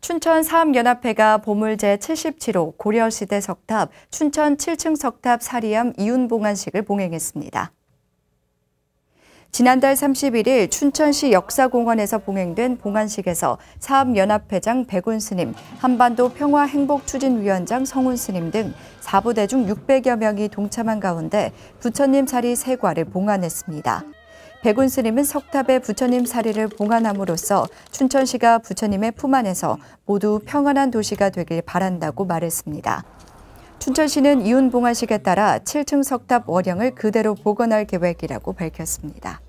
춘천 사암연합회가 보물제 77호 고려시대 석탑 춘천 7층 석탑 사리암 이윤봉안식을 봉행했습니다. 지난달 31일 춘천시 역사공원에서 봉행된 봉안식에서 사암연합회장 백운 스님, 한반도 평화행복추진위원장 성운 스님 등 사부대중 600여 명이 동참한 가운데 부처님 사리 세과를 봉안했습니다. 백운 스님은 석탑에 부처님 사리를 봉안함으로써 춘천시가 부처님의 품 안에서 모두 평안한 도시가 되길 바란다고 말했습니다. 춘천시는 이윤봉안식에 따라 7층 석탑 월영을 그대로 복원할 계획이라고 밝혔습니다.